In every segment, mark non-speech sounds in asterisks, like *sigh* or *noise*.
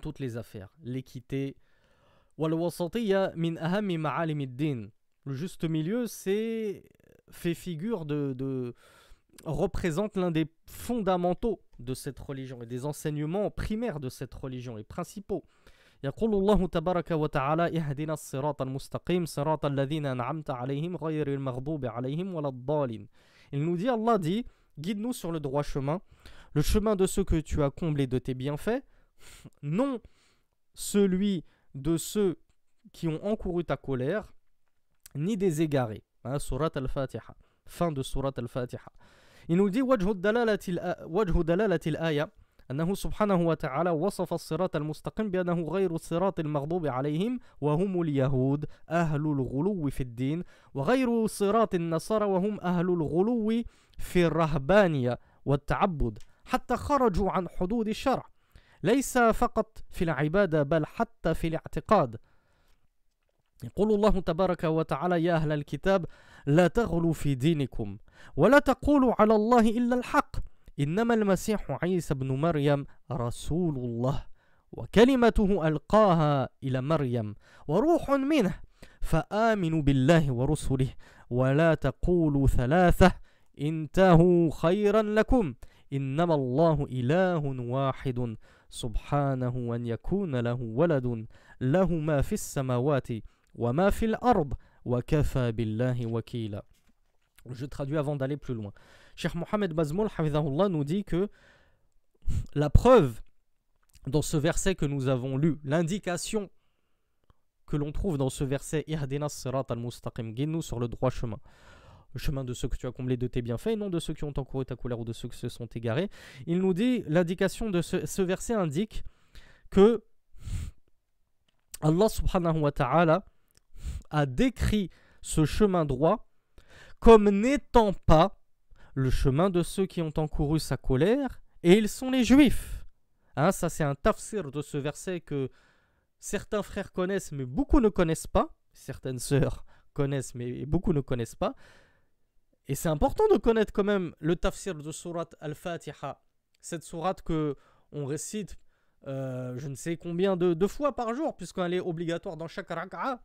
toutes les affaires. L'équité. Le juste milieu, c'est fait figure de, représente l'un des fondamentaux de cette religion et des enseignements primaires de cette religion les principaux. Il nous dit, Allah dit, guide-nous sur le droit chemin, le chemin de ceux que tu as comblés de tes bienfaits, non celui de ceux qui ont encouru ta colère, ni des égarés. Hein, surat al-Fatiha. Fin de Surat al-Fatiha. Il nous dit وجه دلالة وجه دلالة الآية أنه سبحانه وتعالى وصف الصراط المستقيم بأنه غير الصراط المغضوب عليهم وهم اليهود أهل الغلو في الدين وغير صراط النصارى وهم أهل الغلو في الرهبانية والتعبد حتى خرجوا عن حدود الشرع ليس فقط في العبادة بل حتى في الاعتقاد يقول الله تبارك وتعالى يا أهل الكتاب لا تغلوا في دينكم ولا تقولوا على الله إلا الحق إنما المسيح عيسى بن مريم رسول الله وكلمته ألقاها إلى مريم وروح منه فآمنوا بالله ورسله ولا تقولوا ثلاثة انتهوا خيرا لكم إنما الله إله واحد Je traduis avant d'aller plus loin. Cheikh Mohamed Bazmoul nous dit que la preuve dans ce verset que nous avons lu, l'indication que l'on trouve dans ce verset Ihdina nous sur le droit chemin le chemin de ceux que tu as comblés de tes bienfaits, et non de ceux qui ont encouru ta colère ou de ceux qui se sont égarés. Il nous dit, l'indication de ce, verset indique que Allah subhanahu wa ta'ala a décrit ce chemin droit comme n'étant pas le chemin de ceux qui ont encouru sa colère, et ils sont les juifs. Hein, ça c'est un tafsir de ce verset que certains frères connaissent mais beaucoup ne connaissent pas, certaines sœurs connaissent mais beaucoup ne connaissent pas, et c'est important de connaître quand même le tafsir de Surat Al-Fatiha, cette sourate que on récite euh, je ne sais combien de, fois par jour, puisqu'elle est obligatoire dans chaque rak'a.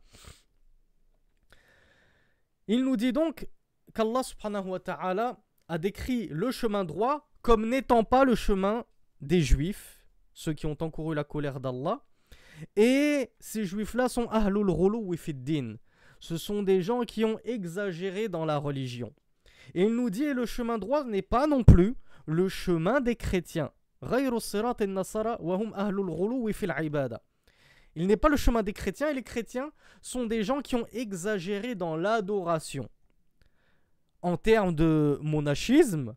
Il nous dit donc qu'Allah subhanahu wa ta'ala a décrit le chemin droit comme n'étant pas le chemin des juifs, ceux qui ont encouru la colère d'Allah. Et ces juifs-là sont ahlul rulu Ce sont des gens qui ont exagéré dans la religion. Et il nous dit, et le chemin droit n'est pas non plus le chemin des chrétiens. Hum il n'est pas le chemin des chrétiens, et les chrétiens sont des gens qui ont exagéré dans l'adoration. En termes de monachisme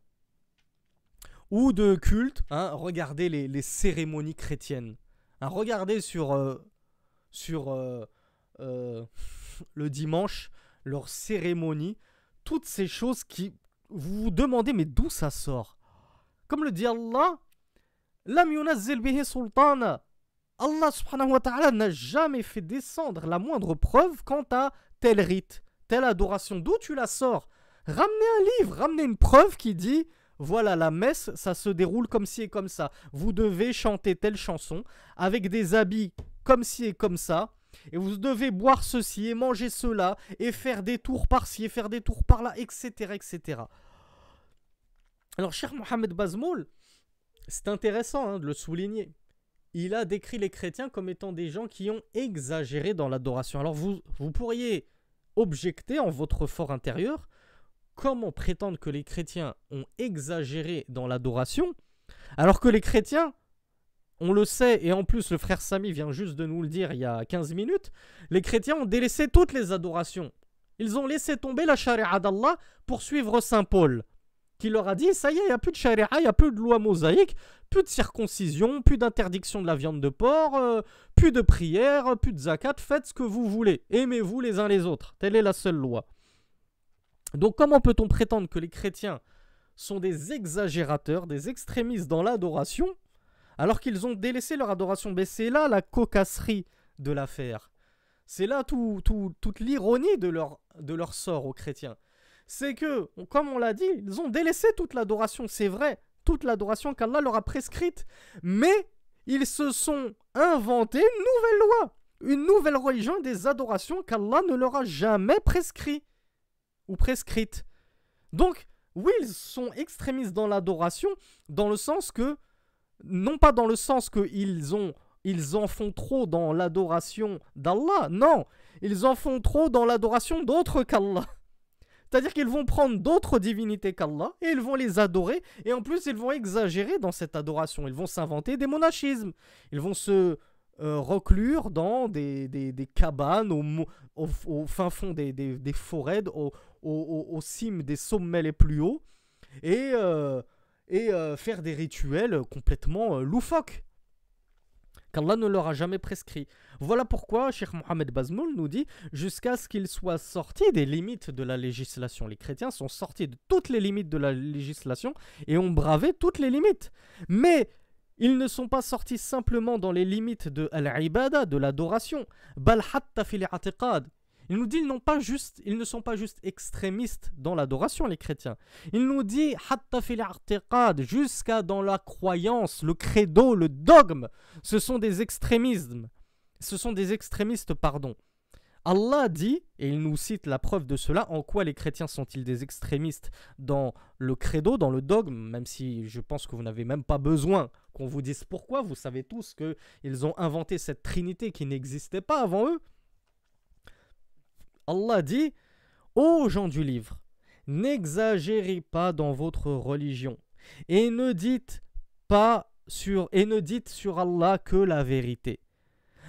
ou de culte, hein, regardez les, cérémonies chrétiennes. Hein, regardez sur, euh, sur euh, euh, *laughs* le dimanche, leurs cérémonies toutes ces choses qui. Vous demandez, mais d'où ça sort Comme le dit Allah, la yunazzil bihi sultana. Allah subhanahu wa ta'ala n'a jamais fait descendre la moindre preuve quant à tel rite, telle adoration. D'où tu la sors Ramenez un livre, ramenez une preuve qui dit voilà, la messe, ça se déroule comme ci et comme ça. Vous devez chanter telle chanson avec des habits comme ci et comme ça. Et vous devez boire ceci et manger cela et faire des tours par-ci et faire des tours par-là, etc., etc. Alors, cher Mohamed Bazmoul, c'est intéressant hein, de le souligner. Il a décrit les chrétiens comme étant des gens qui ont exagéré dans l'adoration. Alors, vous, vous pourriez objecter en votre fort intérieur comment prétendre que les chrétiens ont exagéré dans l'adoration alors que les chrétiens on le sait, et en plus le frère Samy vient juste de nous le dire il y a 15 minutes, les chrétiens ont délaissé toutes les adorations. Ils ont laissé tomber la charia d'Allah pour suivre Saint Paul, qui leur a dit, ça y est, il n'y a plus de charia, il n'y a plus de loi mosaïque, plus de circoncision, plus d'interdiction de la viande de porc, euh, plus de prière, plus de zakat, faites ce que vous voulez, aimez-vous les uns les autres, telle est la seule loi. Donc comment peut-on prétendre que les chrétiens sont des exagérateurs, des extrémistes dans l'adoration alors qu'ils ont délaissé leur adoration. Mais c'est là la cocasserie de l'affaire. C'est là toute l'ironie de leur, de leur sort aux chrétiens. C'est que, comme on l'a dit, ils ont délaissé toute l'adoration, c'est vrai, toute l'adoration qu'Allah leur a prescrite, mais ils se sont inventés une nouvelle loi, une nouvelle religion des adorations qu'Allah ne leur a jamais prescrit ou prescrite. Donc, oui, ils sont extrémistes dans l'adoration, dans le sens que non pas dans le sens qu'ils ont ils en font trop dans l'adoration d'Allah. Non, ils en font trop dans l'adoration d'autres qu'Allah. C'est-à-dire qu'ils vont prendre d'autres divinités qu'Allah et ils vont les adorer et en plus ils vont exagérer dans cette adoration. Ils vont s'inventer des monachismes. Ils vont se euh, reclure dans des, cabanes au, au, fin fond des, forêts, aux au, cime des sommets les plus hauts. Et euh, et euh, faire des rituels complètement euh, loufoques qu'Allah ne leur a jamais prescrit. Voilà pourquoi Cheikh Mohamed Bazmoul nous dit jusqu'à ce qu'ils soient sortis des limites de la législation. Les chrétiens sont sortis de toutes les limites de la législation et ont bravé toutes les limites. Mais ils ne sont pas sortis simplement dans les limites de al de l'adoration. Bal il nous dit ils, pas juste, ils ne sont pas juste extrémistes dans l'adoration, les chrétiens. Il nous dit jusqu'à dans la croyance, le credo, le dogme, ce sont des extrémismes. Ce sont des extrémistes, pardon. Allah dit, et il nous cite la preuve de cela, en quoi les chrétiens sont-ils des extrémistes dans le credo, dans le dogme, même si je pense que vous n'avez même pas besoin qu'on vous dise pourquoi, vous savez tous qu'ils ont inventé cette trinité qui n'existait pas avant eux. Allah dit Ô gens du livre, n'exagérez pas dans votre religion et ne dites pas sur et ne dites sur Allah que la vérité.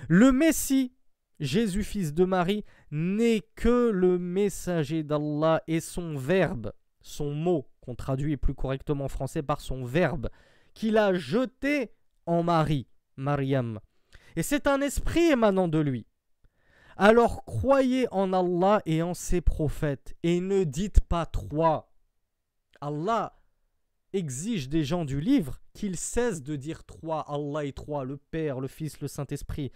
Le Messie, Jésus fils de Marie, n'est que le messager d'Allah et son verbe, son mot qu'on traduit plus correctement en français par son verbe qu'il a jeté en Marie, Mariam. Et c'est un esprit émanant de lui. Alors croyez en Allah et en ses prophètes et ne dites pas trois. Allah exige des gens du livre qu'ils cessent de dire trois, Allah est trois, le Père, le Fils, le Saint-Esprit.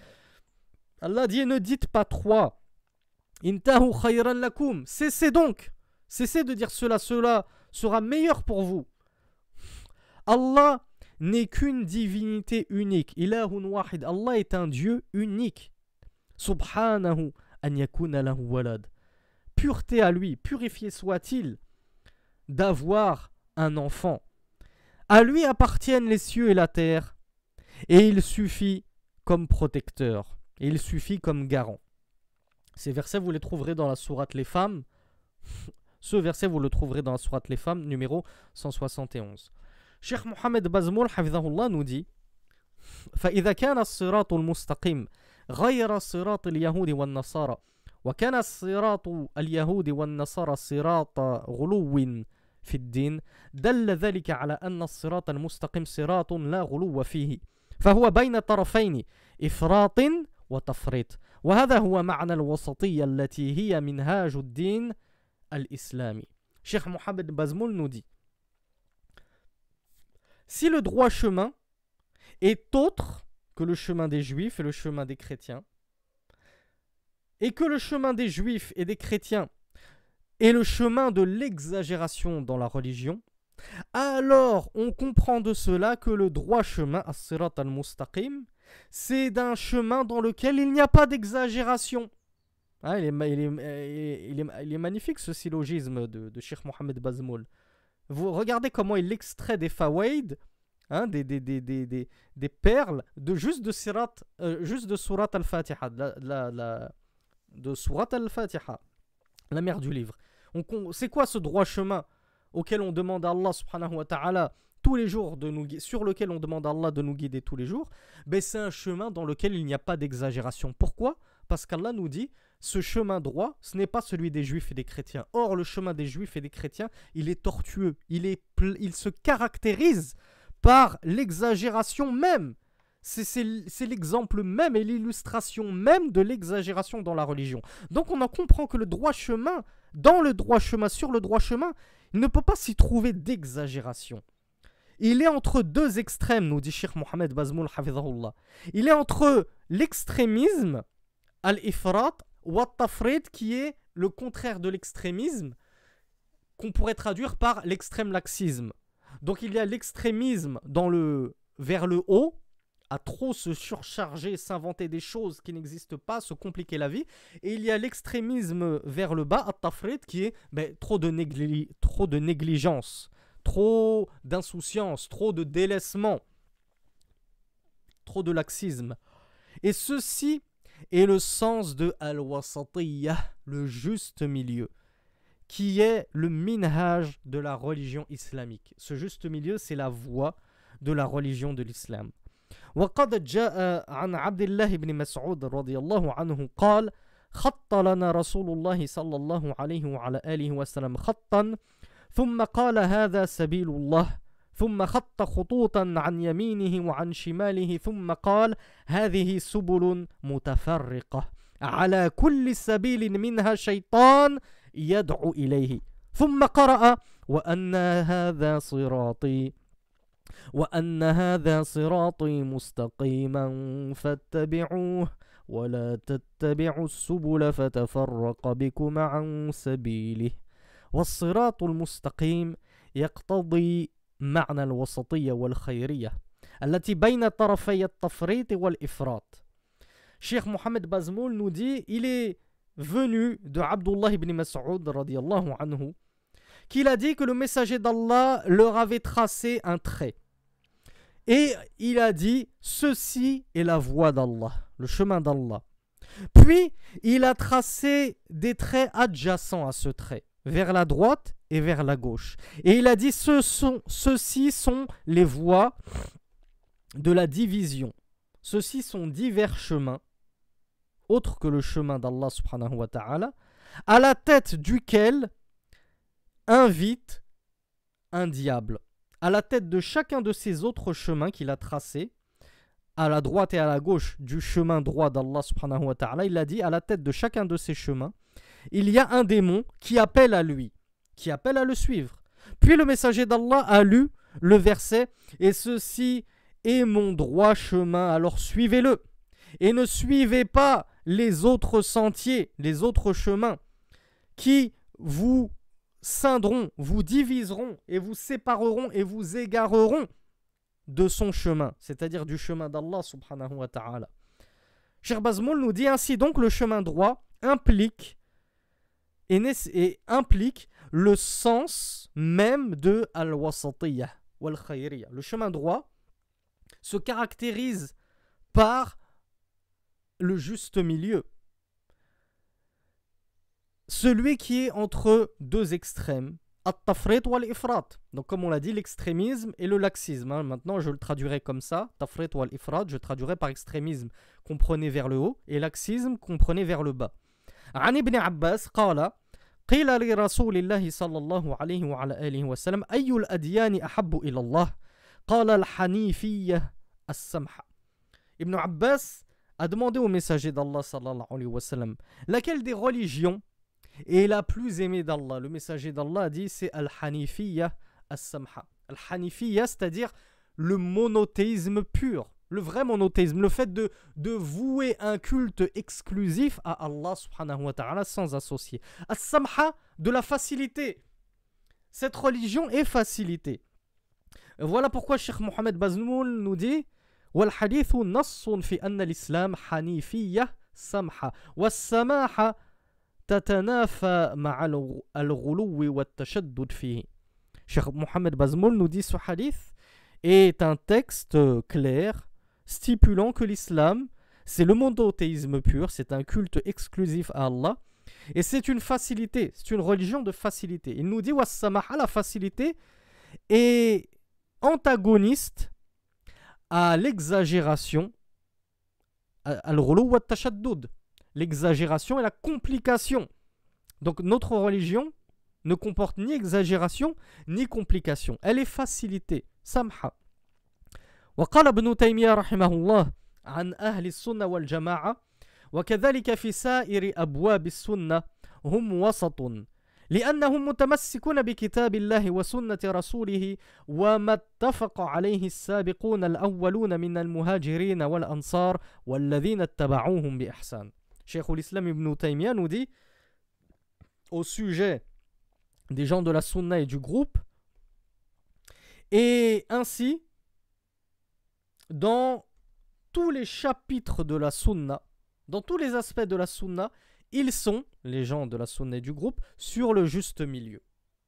Allah dit ne dites pas trois. Intahu khayran lakum. Cessez donc. Cessez de dire cela, cela sera meilleur pour vous. Allah n'est qu'une divinité unique. Ilahun wahid. Allah est un Dieu unique. Subhanahu an yakuna walad. Pureté à lui, purifié soit-il d'avoir un enfant. À lui appartiennent les cieux et la terre, et il suffit comme protecteur, et il suffit comme garant. Ces versets, vous les trouverez dans la sourate Les Femmes. *laughs* Ce verset, vous le trouverez dans la sourate Les Femmes, numéro 171. Cheikh Mohamed Bazmoul, nous dit « غير صراط اليهود والنصارى وكان صراط اليهود والنصارى صراط غلو في الدين دل ذلك على أن الصراط المستقيم صراط لا غلو فيه فهو بين طرفين إفراط وتفريط وهذا هو معنى الوسطية التي هي منهاج الدين الإسلامي شيخ محمد بازمول nous Si le droit chemin est autre que le chemin des juifs et le chemin des chrétiens, et que le chemin des juifs et des chrétiens est le chemin de l'exagération dans la religion, alors on comprend de cela que le droit chemin, as-sirat al-mustaqim, c'est d'un chemin dans lequel il n'y a pas d'exagération. Hein, euh, il, est, magnifique ce syllogisme de, Sheikh Mohamed Bazmoul. Vous regardez comment il extrait des fawaïd Hein, des, des, perles de juste de sirat, euh, juste de surat al-Fatiha, de, la, la, surat al-Fatiha, la mère du livre. C'est quoi ce droit chemin auquel on demande à Allah subhanahu wa ta'ala tous les jours de nous sur lequel on demande à Allah de nous guider tous les jours, ben c'est un chemin dans lequel il n'y a pas d'exagération. Pourquoi Parce qu'Allah nous dit ce chemin droit, ce n'est pas celui des juifs et des chrétiens. Or le chemin des juifs et des chrétiens, il est tortueux, il est il se caractérise par l'exagération même. C'est l'exemple même et l'illustration même de l'exagération dans la religion. Donc on en comprend que le droit chemin, dans le droit chemin, sur le droit chemin, il ne peut pas s'y trouver d'exagération. Il est entre deux extrêmes, nous dit Sheikh Mohamed Bazmoul Hafizahullah. Il est entre l'extrémisme, al-ifrat, ou qui est le contraire de l'extrémisme, qu'on pourrait traduire par l'extrême laxisme. Donc il y a l'extrémisme dans le vers le haut, à trop se surcharger, s'inventer des choses qui n'existent pas, se compliquer la vie. Et il y a l'extrémisme vers le bas, à tafrit qui est ben, trop, de négligence, trop d'insouciance, trop de délaissement, trop de laxisme. Et ceci est le sens de al-wasatiyah, le juste milieu qui est le minhaj de la religion islamique. Ce juste milieu, c'est la voie de la religion de l'islam. وقد جاء عن الله بن مسعود الله عنه قال خط لنا رسول الله الله عليه وعلى آله وسلم خطا ثم قال هذا الله ثم خط خطوطا عن ثم قال هذه سبل يدعو إليه ثم قرأ وأن هذا صراطي وأن هذا صراطي مستقيما فاتبعوه ولا تتبعوا السبل فتفرق بكم عن سبيله والصراط المستقيم يقتضي معنى الوسطية والخيرية التي بين طرفي التفريط والإفراط شيخ محمد بازمول نودي إلي Venu de Abdullah ibn Mas'ud anhu, qu'il a dit que le messager d'Allah leur avait tracé un trait. Et il a dit Ceci est la voie d'Allah, le chemin d'Allah. Puis il a tracé des traits adjacents à ce trait, vers la droite et vers la gauche. Et il a dit Ce sont, Ceux-ci sont les voies de la division. Ceux-ci sont divers chemins autre que le chemin d'Allah subhanahu wa ta'ala, à la tête duquel invite un diable. À la tête de chacun de ces autres chemins qu'il a tracés, à la droite et à la gauche du chemin droit d'Allah subhanahu wa ta'ala, il a dit, à la tête de chacun de ces chemins, il y a un démon qui appelle à lui, qui appelle à le suivre. Puis le messager d'Allah a lu le verset, et ceci est mon droit chemin, alors suivez-le. Et ne suivez pas les autres sentiers, les autres chemins qui vous scinderont, vous diviseront et vous sépareront et vous égareront de son chemin, c'est-à-dire du chemin d'Allah subhanahu wa ta'ala. nous dit ainsi donc le chemin droit implique et, implique le sens même de al-wasatiyah wal Le chemin droit se caractérise par le juste milieu. Celui qui est entre deux extrêmes, At-tafrit ou ifrat Donc, comme on l'a dit, l'extrémisme et le laxisme. Hein. Maintenant, je le traduirai comme ça. Tafrit ou ifrat je traduirai par extrémisme, comprenez vers le haut, et laxisme, comprenez vers le bas. An ibn Abbas قال قيل لرسول الله صلى الله عليه وعلى آله وسلم أي الأديان أحب إلى الله قال الحنيفية السمحة Ibn Abbas a demandé au messager d'Allah sallallahu alayhi wa laquelle des religions est la plus aimée d'Allah. Le messager d'Allah dit c'est Al-Hanifiyya As-Samha. Al-Hanifiyya, c'est-à-dire le monothéisme pur, le vrai monothéisme, le fait de, de vouer un culte exclusif à Allah sans associer. As-Samha, de la facilité. Cette religion est facilité Voilà pourquoi Cheikh Mohamed Bazmoul nous dit والحديث نص Cheikh Mohamed Bazmoul nous dit ce hadith est un texte clair stipulant que l'islam c'est le monothéisme pur, c'est un culte exclusif à Allah et c'est une facilité, c'est une religion de facilité. Il nous dit samaha la facilité est antagoniste à l'exagération à l'rollo et l'exagération et la complication donc notre religion ne comporte ni exagération ni complication elle est facilitée samha wa qala ibn rahimahullah an ahli sunna sunnah wal jama'a wa kadhalika fi sa'iri abwab as hum لأنهم متمسكون بكتاب الله وسنة رسوله وما اتفق عليه السابقون الأولون من المهاجرين والأنصار والذين اتبعوهم بإحسان شيخ الإسلام ابن تيمية نودي au sujet des gens de la sunna et du groupe et ainsi dans tous les chapitres de la sunna dans tous les aspects de la sunna Ils sont, les gens de la sonnée du groupe, sur le juste milieu.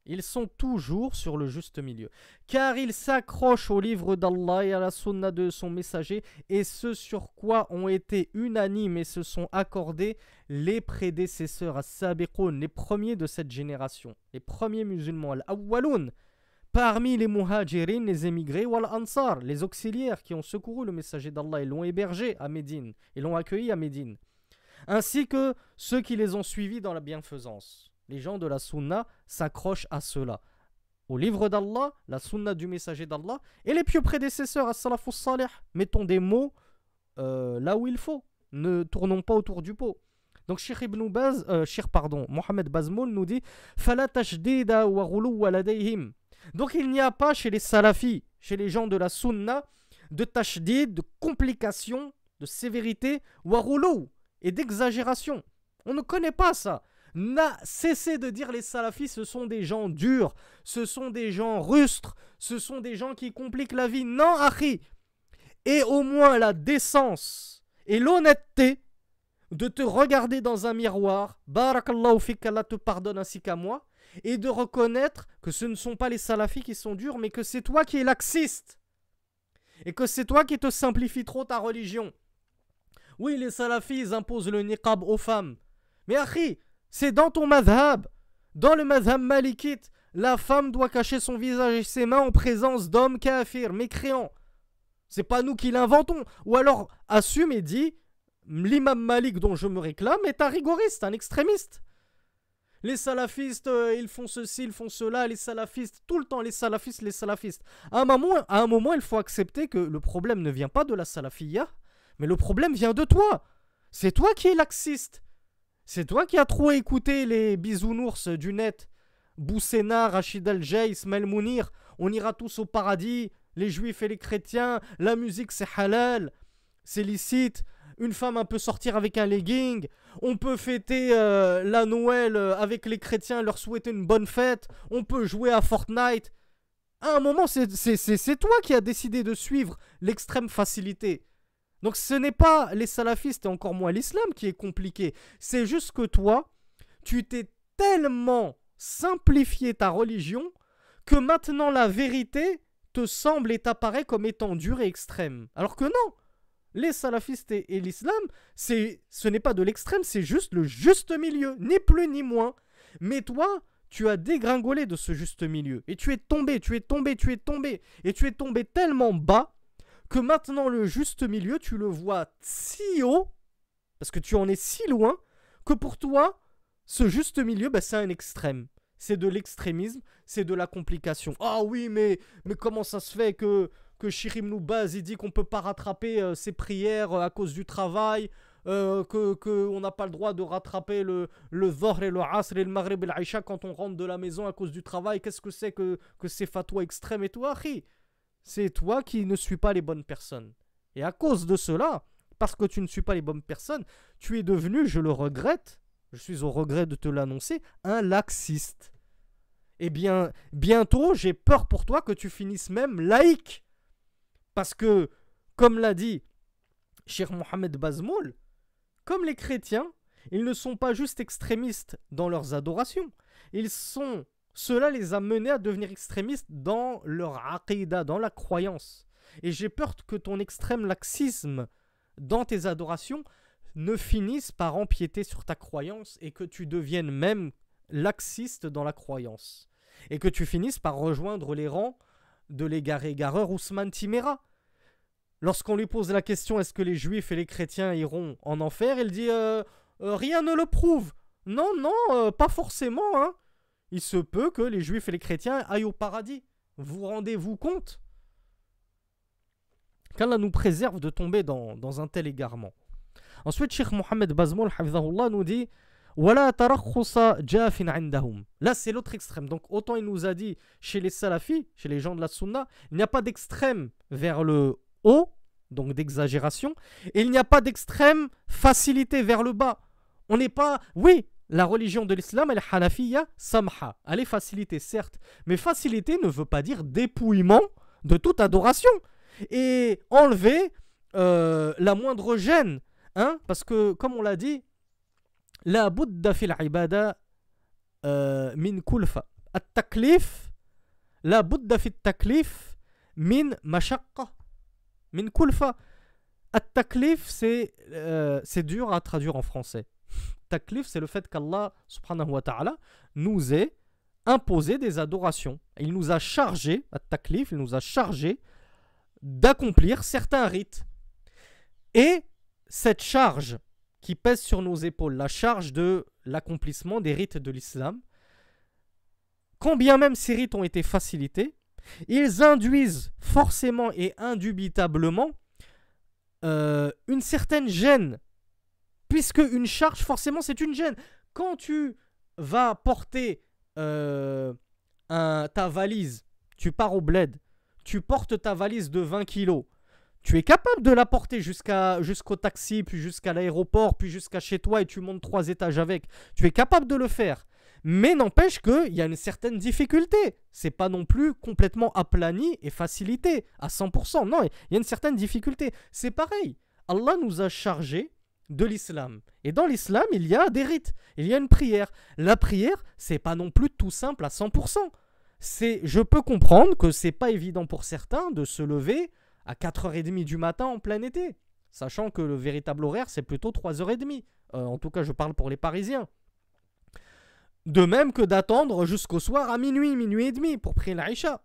Ils sont toujours sur le juste milieu. Car ils s'accrochent au livre d'Allah et à la sunna de son messager, et ce sur quoi ont été unanimes et se sont accordés les prédécesseurs, à sabiqoun les premiers de cette génération, les premiers musulmans, al parmi les muhajirin, les émigrés, ou les auxiliaires qui ont secouru le messager d'Allah et l'ont hébergé à Médine, et l'ont accueilli à Médine ainsi que ceux qui les ont suivis dans la bienfaisance. Les gens de la sunna s'accrochent à cela. Au livre d'Allah, la sunna du messager d'Allah, et les pieux prédécesseurs, à salafus salih, mettons des mots euh, là où il faut, ne tournons pas autour du pot. Donc Baz, euh, pardon, Mohamed Bazmoul nous dit Fala wa Donc il n'y a pas chez les salafis, chez les gens de la sunna, de tashdid, de complications, de sévérité, wa et d'exagération. On ne connaît pas ça. N'a cessé de dire les salafis, ce sont des gens durs, ce sont des gens rustres, ce sont des gens qui compliquent la vie. Non, Harry. Et au moins la décence et l'honnêteté de te regarder dans un miroir, barakallahu fik, Allah te pardonne ainsi qu'à moi, et de reconnaître que ce ne sont pas les salafis qui sont durs, mais que c'est toi qui es laxiste, et que c'est toi qui te simplifie trop ta religion. Oui, les salafistes imposent le niqab aux femmes. Mais achi, c'est dans ton madhab. Dans le madhab malikite, la femme doit cacher son visage et ses mains en présence d'hommes kafirs, mécréants. C'est pas nous qui l'inventons. Ou alors, assume et dis l'imam Malik dont je me réclame est un rigoriste, un extrémiste. Les salafistes, euh, ils font ceci, ils font cela, les salafistes, tout le temps les salafistes, les salafistes. À un moment, à un moment il faut accepter que le problème ne vient pas de la salafia, mais le problème vient de toi. C'est toi qui es laxiste. C'est toi qui as trop écouté les bisounours du net. Bousséna, Rachid al Ismail Mounir, on ira tous au paradis, les juifs et les chrétiens, la musique c'est halal, c'est licite, une femme un peut sortir avec un legging, on peut fêter euh, la Noël euh, avec les chrétiens, leur souhaiter une bonne fête, on peut jouer à Fortnite. À un moment, c'est toi qui as décidé de suivre l'extrême facilité. Donc ce n'est pas les salafistes et encore moins l'islam qui est compliqué. C'est juste que toi, tu t'es tellement simplifié ta religion que maintenant la vérité te semble et t'apparaît comme étant dure et extrême. Alors que non Les salafistes et, l'islam, l'islam, ce n'est pas de l'extrême, c'est juste le juste milieu, ni plus ni moins. Mais toi, tu as dégringolé de ce juste milieu. Et tu es tombé, tu es tombé, tu es tombé. Et tu es tombé tellement bas que maintenant le juste milieu, tu le vois si haut, parce que tu en es si loin, que pour toi, ce juste milieu, bah, c'est un extrême. C'est de l'extrémisme, c'est de la complication. Ah oui, mais, mais comment ça se fait que, que Shirim Noubaz il dit qu'on ne peut pas rattraper euh, ses prières euh, à cause du travail, euh, que qu'on n'a pas le droit de rattraper le, le et le Asr et le Maghrib et l'Aïcha quand on rentre de la maison à cause du travail. Qu'est-ce que c'est que, que ces fatwas extrêmes et tout, c'est toi qui ne suis pas les bonnes personnes. Et à cause de cela, parce que tu ne suis pas les bonnes personnes, tu es devenu, je le regrette, je suis au regret de te l'annoncer, un laxiste. Eh bien, bientôt, j'ai peur pour toi que tu finisses même laïque. Parce que, comme l'a dit Cheikh Mohamed Bazmoul, comme les chrétiens, ils ne sont pas juste extrémistes dans leurs adorations, ils sont cela les a menés à devenir extrémistes dans leur aqidah, dans la croyance. Et j'ai peur que ton extrême laxisme dans tes adorations ne finisse par empiéter sur ta croyance et que tu deviennes même laxiste dans la croyance. Et que tu finisses par rejoindre les rangs de l'égaré-gareur Ousmane Timéra. Lorsqu'on lui pose la question est-ce que les juifs et les chrétiens iront en enfer, il dit euh, euh, rien ne le prouve. Non, non, euh, pas forcément. Hein il se peut que les juifs et les chrétiens aillent au paradis. Vous rendez-vous compte Qu'Allah nous préserve de tomber dans, un tel égarement. Ensuite, Cheikh Mohamed Bazmoul nous dit Là, c'est l'autre extrême. Donc, autant il nous a dit chez les salafis, chez les gens de la sunna, il n'y a pas d'extrême vers le haut, donc d'exagération, et il n'y a pas d'extrême facilité vers le bas. On n'est pas. Oui, la religion de l'islam, elle hanafiya samha. Elle est facilitée, certes, mais facilité ne veut pas dire dépouillement de toute adoration et enlever euh, la moindre gêne. Hein Parce que, comme on l'a dit, la buddha fil ibada euh, min kulfa. At taklif, la buddha fil taklif min mashaqqa. Min kulfa. At taklif, euh, c'est dur à traduire en français taklif, c'est le fait qu'Allah subhanahu wa ta'ala nous ait imposé des adorations. Il nous a chargé, à taklif, il nous a chargé d'accomplir certains rites. Et cette charge qui pèse sur nos épaules, la charge de l'accomplissement des rites de l'islam, quand bien même ces rites ont été facilités, ils induisent forcément et indubitablement euh, une certaine gêne Puisque une charge, forcément, c'est une gêne. Quand tu vas porter euh, un, ta valise, tu pars au bled, tu portes ta valise de 20 kilos, tu es capable de la porter jusqu'à jusqu'au taxi, puis jusqu'à l'aéroport, puis jusqu'à chez toi et tu montes trois étages avec. Tu es capable de le faire. Mais n'empêche qu'il y a une certaine difficulté. C'est pas non plus complètement aplani et facilité à 100%. Non, il y a une certaine difficulté. C'est pareil. Allah nous a chargés de l'islam. Et dans l'islam, il y a des rites, il y a une prière. La prière, c'est pas non plus tout simple à 100%. C'est, je peux comprendre que c'est pas évident pour certains de se lever à 4h30 du matin en plein été, sachant que le véritable horaire, c'est plutôt 3h30. Euh, en tout cas, je parle pour les Parisiens. De même que d'attendre jusqu'au soir à minuit, minuit et demi pour prier la l'Aïcha.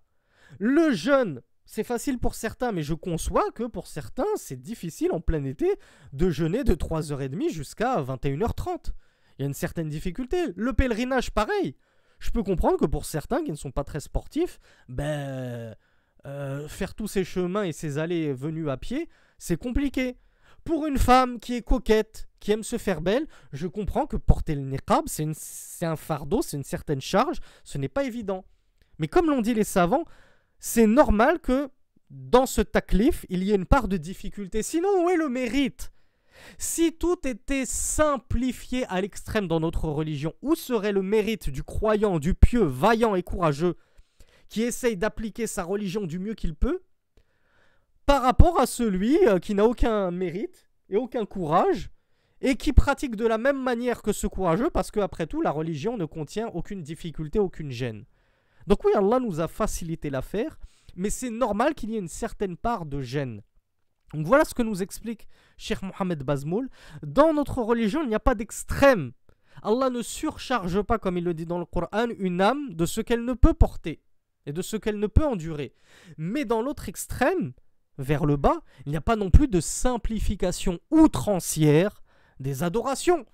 Le jeûne c'est facile pour certains, mais je conçois que pour certains, c'est difficile en plein été de jeûner de 3h30 jusqu'à 21h30. Il y a une certaine difficulté. Le pèlerinage, pareil. Je peux comprendre que pour certains qui ne sont pas très sportifs, ben, euh, faire tous ces chemins et ces allées et venues à pied, c'est compliqué. Pour une femme qui est coquette, qui aime se faire belle, je comprends que porter le niqab, c'est un fardeau, c'est une certaine charge, ce n'est pas évident. Mais comme l'ont dit les savants, c'est normal que dans ce taclif, il y ait une part de difficulté. Sinon, où est le mérite Si tout était simplifié à l'extrême dans notre religion, où serait le mérite du croyant, du pieux, vaillant et courageux, qui essaye d'appliquer sa religion du mieux qu'il peut, par rapport à celui euh, qui n'a aucun mérite et aucun courage, et qui pratique de la même manière que ce courageux, parce qu'après tout, la religion ne contient aucune difficulté, aucune gêne. Donc oui, Allah nous a facilité l'affaire, mais c'est normal qu'il y ait une certaine part de gêne. Donc voilà ce que nous explique cher Mohamed Bazmoul. Dans notre religion, il n'y a pas d'extrême. Allah ne surcharge pas, comme il le dit dans le Coran, une âme de ce qu'elle ne peut porter et de ce qu'elle ne peut endurer. Mais dans l'autre extrême, vers le bas, il n'y a pas non plus de simplification outrancière des adorations.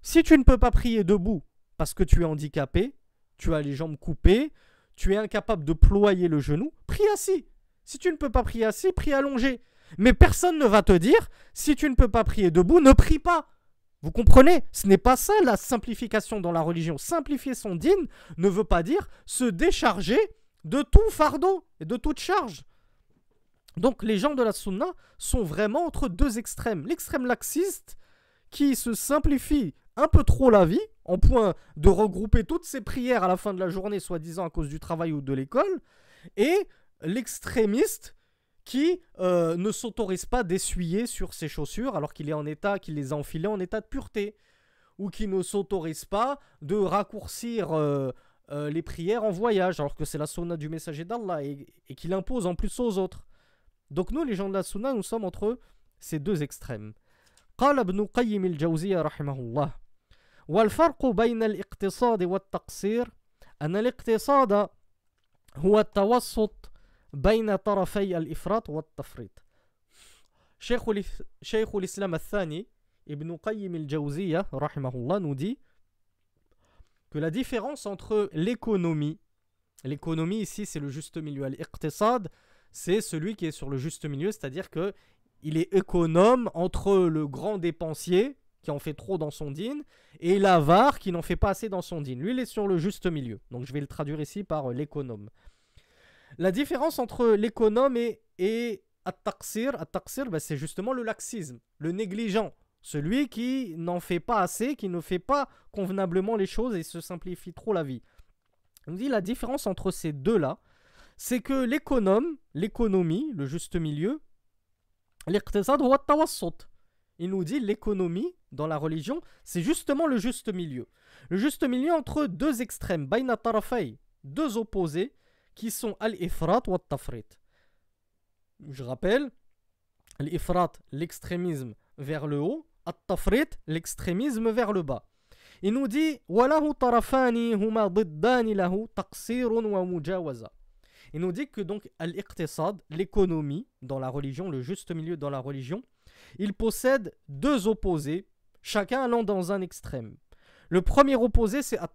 Si tu ne peux pas prier debout parce que tu es handicapé, tu as les jambes coupées, tu es incapable de ployer le genou, prie assis. Si tu ne peux pas prier assis, prie allongé. Mais personne ne va te dire, si tu ne peux pas prier debout, ne prie pas. Vous comprenez Ce n'est pas ça la simplification dans la religion. Simplifier son dîme ne veut pas dire se décharger de tout fardeau et de toute charge. Donc les gens de la sunna sont vraiment entre deux extrêmes. L'extrême laxiste qui se simplifie un peu trop la vie en point de regrouper toutes ces prières à la fin de la journée, soi-disant à cause du travail ou de l'école, et l'extrémiste qui euh, ne s'autorise pas d'essuyer sur ses chaussures alors qu'il est en état, qu'il les a enfilées en état de pureté, ou qui ne s'autorise pas de raccourcir euh, euh, les prières en voyage alors que c'est la sunna du messager d'Allah et, qu'il impose en plus aux autres. Donc nous, les gens de la sunna, nous sommes entre ces deux extrêmes. والفرق بين الاقتصاد والتقصير أن الاقتصاد هو التوسط بين طرفي الإفراط والتفريط شيخ, شيخ الإسلام الثاني Ibn قيم الجوزية رحمه rahimahullah nous que la différence entre l'économie l'économie ici c'est le juste milieu l'iqtisad c'est celui qui est sur le juste milieu c'est-à-dire que il est économe entre le grand dépensier qui en fait trop dans son din, et l'avare qui n'en fait pas assez dans son din. Lui, il est sur le juste milieu. Donc je vais le traduire ici par euh, l'économe. La différence entre l'économe et, et At-taqsir, at bah, c'est justement le laxisme, le négligent, celui qui n'en fait pas assez, qui ne fait pas convenablement les choses et se simplifie trop la vie. On dit la différence entre ces deux-là, c'est que l'économe, l'économie, le juste milieu, l'iqtisad wa Il nous dit l'économie, dans la religion, c'est justement le juste milieu. Le juste milieu entre deux extrêmes, Tarafay, deux opposés, qui sont Al-Ifrat ou Al-Tafrit. Je rappelle, Al-Ifrat, l'extrémisme vers le haut, Al-Tafrit, l'extrémisme vers le bas. Il nous dit Il nous dit que donc al-iqtisad, l'économie dans la religion, le juste milieu dans la religion, il possède deux opposés chacun allant dans un extrême. Le premier opposé, c'est at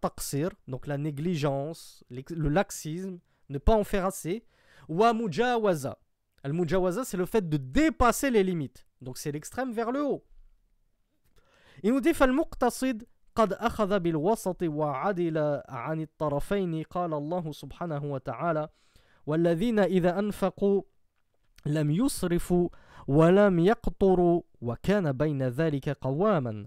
donc la négligence, le laxisme, ne pas en faire assez, ou mujawaza. Al-mujawaza, c'est le fait de dépasser les limites. Donc c'est l'extrême vers le haut. Il nous dit قد أخذ بالوسط وعدل عن الطرفين قال الله سبحانه وتعالى والذين إذا أنفقوا لم يصرفوا ولم يقطروا وكان بين ذلك قواما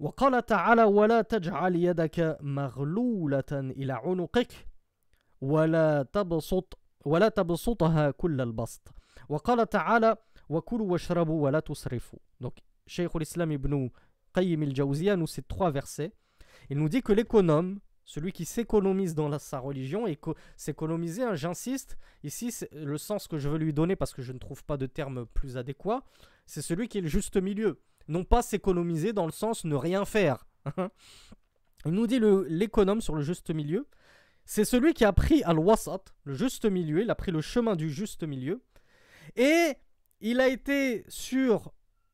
وقال تعالى ولا تجعل يدك مغلولة إلى عنقك ولا تبسط ولا تبسطها كل البسط وقال تعالى وكلوا واشربوا ولا تسرفوا دونك شيخ الإسلام ابن قيم الجوزية نو سي cite trois il nous dit que l'économe Celui qui s'économise dans sa religion, et s'économiser, hein, j'insiste, ici c'est le sens que je veux lui donner parce que je ne trouve pas de terme plus adéquat, c'est celui qui est le juste milieu. Non pas s'économiser dans le sens ne rien faire. *laughs* Il nous dit l'économe sur le juste milieu. C'est celui qui a pris al-wasat, le juste milieu, il a pris le chemin du juste milieu, et il a été sur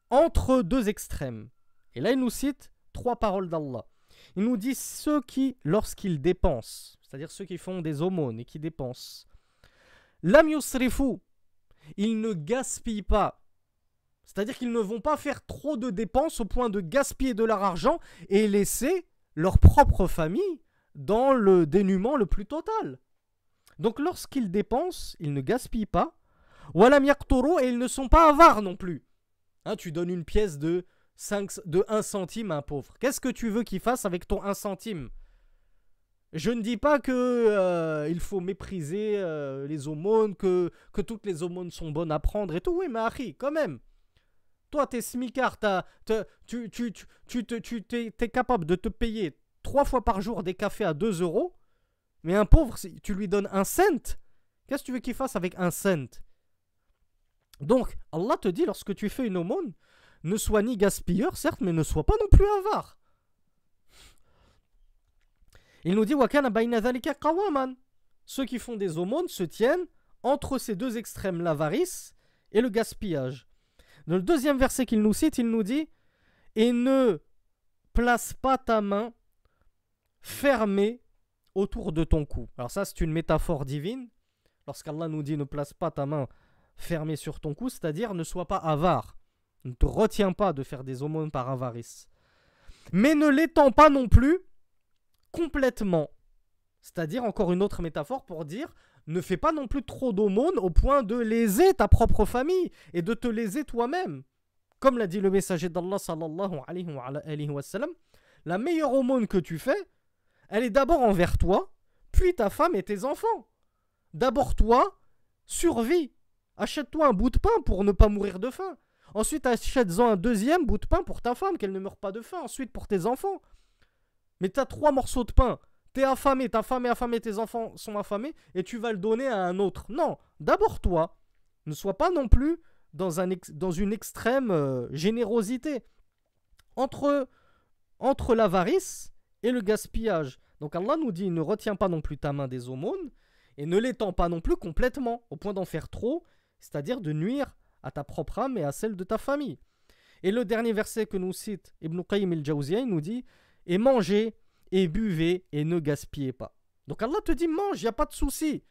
entre deux extrêmes. Et là, il nous cite trois paroles d'Allah. Il nous dit ceux qui, lorsqu'ils dépensent, c'est-à-dire ceux qui font des aumônes et qui dépensent, l'am ils ne gaspillent pas. C'est-à-dire qu'ils ne vont pas faire trop de dépenses au point de gaspiller de leur argent et laisser leur propre famille dans le dénuement le plus total. Donc lorsqu'ils dépensent, ils ne gaspillent pas. Walam et ils ne sont pas avares non plus. Hein, tu donnes une pièce de de 1 centime à un hein, pauvre. Qu'est-ce que tu veux qu'il fasse avec ton 1 centime Je ne dis pas que euh, il faut mépriser euh, les aumônes, que, toutes les aumônes sont bonnes à prendre et tout. Oui, mais quand même. Toi, t'es smicard, tu, tu, tu, tu es, capable de te payer trois fois par jour des cafés à 2 euros, mais un pauvre, tu lui donnes un cent. Qu'est-ce que tu veux qu'il fasse avec un cent Donc, Allah te dit, lorsque tu fais une aumône, ne sois ni gaspilleur, certes, mais ne sois pas non plus avare. Il nous dit Ceux qui font des aumônes se tiennent entre ces deux extrêmes, l'avarice et le gaspillage. Dans le deuxième verset qu'il nous cite, il nous dit Et ne place pas ta main fermée autour de ton cou. Alors, ça, c'est une métaphore divine. Lorsqu'Allah nous dit Ne place pas ta main fermée sur ton cou, c'est-à-dire ne sois pas avare. Ne te retiens pas de faire des aumônes par avarice. Mais ne l'étends pas non plus complètement. C'est-à-dire, encore une autre métaphore pour dire, ne fais pas non plus trop d'aumônes au point de léser ta propre famille et de te léser toi-même. Comme l'a dit le messager d'Allah sallallahu alayhi wa la meilleure aumône que tu fais, elle est d'abord envers toi, puis ta femme et tes enfants. D'abord toi, survis. Achète-toi un bout de pain pour ne pas mourir de faim. Ensuite, achète-en un deuxième bout de pain pour ta femme, qu'elle ne meure pas de faim. Ensuite, pour tes enfants. Mais tu as trois morceaux de pain. Tu es affamé, ta femme est affamée, tes enfants sont affamés, et tu vas le donner à un autre. Non, d'abord toi. Ne sois pas non plus dans, une extrême euh, générosité. Entre, entre l'avarice et le gaspillage. Donc Allah nous dit, ne retiens pas non plus ta main des aumônes, et ne l'étends pas non plus complètement, au point d'en faire trop, c'est-à-dire de nuire à ta propre âme et à celle de ta famille. Et le dernier verset que nous cite Ibn Qayyim al-Jawziyah nous dit Et mangez et buvez et ne gaspillez pas. Donc Allah te dit mange, il n'y a pas de souci.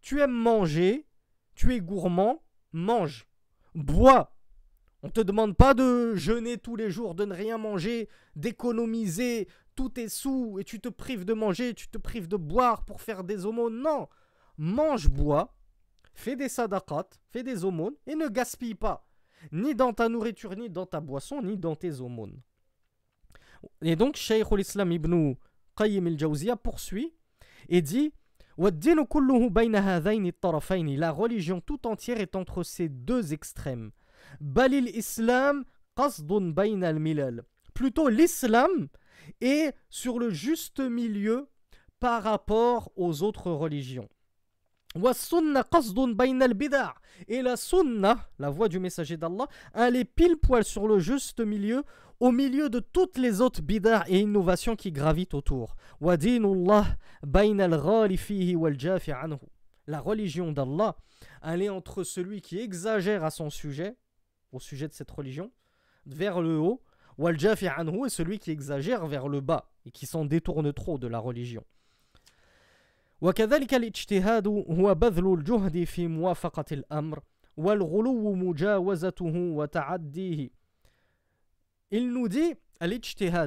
Tu aimes manger, tu es gourmand, mange. Bois. On ne te demande pas de jeûner tous les jours, de ne rien manger, d'économiser tous tes sous et tu te prives de manger, tu te prives de boire pour faire des homos. Non. Mange, bois fais des sadaqat, fais des aumônes et ne gaspille pas, ni dans ta nourriture, ni dans ta boisson, ni dans tes aumônes. Et donc, Cheikh al-Islam ibn Qayyim al-Jawziya poursuit et dit La religion tout entière est entre ces deux extrêmes. Balil Islam qasdun al-milal. Plutôt, l'islam est sur le juste milieu par rapport aux autres religions. Et la sunna, la voix du messager d'Allah, elle est pile poil sur le juste milieu, au milieu de toutes les autres bidar et innovations qui gravitent autour. La religion d'Allah, allait entre celui qui exagère à son sujet, au sujet de cette religion, vers le haut, et celui qui exagère vers le bas et qui s'en détourne trop de la religion. Il nous dit,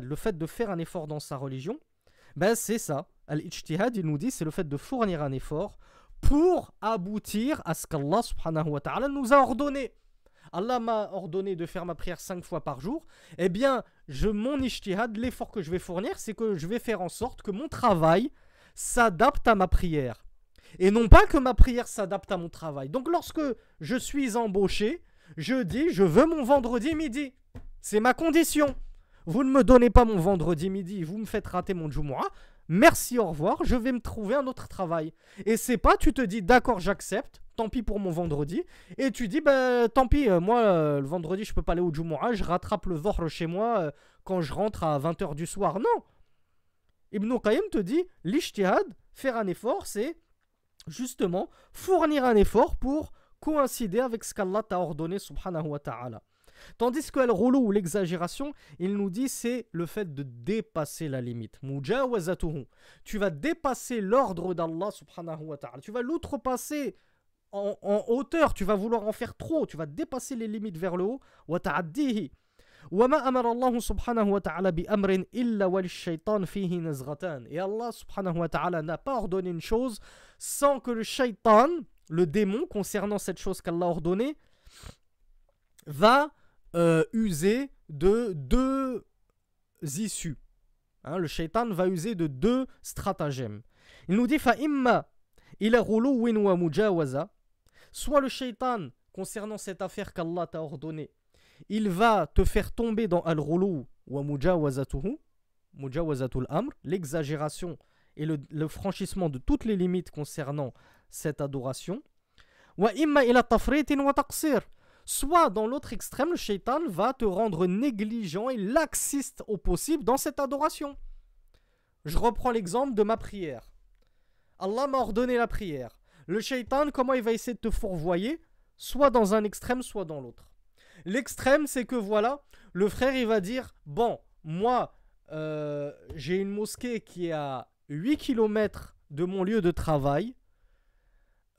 le fait de faire un effort dans sa religion, ben c'est ça. L'ijtihad, il nous dit, c'est le fait de fournir un effort pour aboutir à ce qu'Allah subhanahu wa ta'ala nous a ordonné. Allah m'a ordonné de faire ma prière cinq fois par jour, eh bien, je, mon ijtihad, l'effort que je vais fournir, c'est que je vais faire en sorte que mon travail, s'adapte à ma prière. Et non pas que ma prière s'adapte à mon travail. Donc lorsque je suis embauché, je dis, je veux mon vendredi midi. C'est ma condition. Vous ne me donnez pas mon vendredi midi, vous me faites rater mon Jumu'ah. Merci, au revoir, je vais me trouver un autre travail. Et c'est pas, tu te dis, d'accord, j'accepte, tant pis pour mon vendredi. Et tu dis, bah, tant pis, euh, moi, euh, le vendredi, je peux pas aller au Jumu'ah, je rattrape le vorre chez moi euh, quand je rentre à 20h du soir. Non, Ibn Qayyim te dit l'ijtihad, faire un effort, c'est justement fournir un effort pour coïncider avec ce qu'Allah t'a ordonné, subhanahu wa ta'ala. Tandis que le rouleau ou l'exagération, il nous dit c'est le fait de dépasser la limite. Tu vas dépasser l'ordre d'Allah subhanahu wa ta'ala. Tu vas l'outrepasser en, en, hauteur, tu vas vouloir en faire trop, tu vas dépasser les limites vers le haut. Wa ta'addihi. وما et Allah سبحانه وتعالى n'a pas ordonné une chose sans que le shaitan le démon concernant cette chose qu'Allah a ordonné, va euh, user de deux issues hein, le shaitan va user de deux stratagèmes il nous dit waza. soit le shaitan concernant cette affaire qu'Allah t'a ordonnée il va te faire tomber dans al-rulu wa amr, l'exagération et le, franchissement de toutes les limites concernant cette adoration. Soit dans l'autre extrême, le shaitan va te rendre négligent et laxiste au possible dans cette adoration. Je reprends l'exemple de ma prière. Allah m'a ordonné la prière. Le shaitan, comment il va essayer de te fourvoyer Soit dans un extrême, soit dans l'autre. L'extrême, c'est que voilà, le frère, il va dire, bon, moi, euh, j'ai une mosquée qui est à 8 km de mon lieu de travail.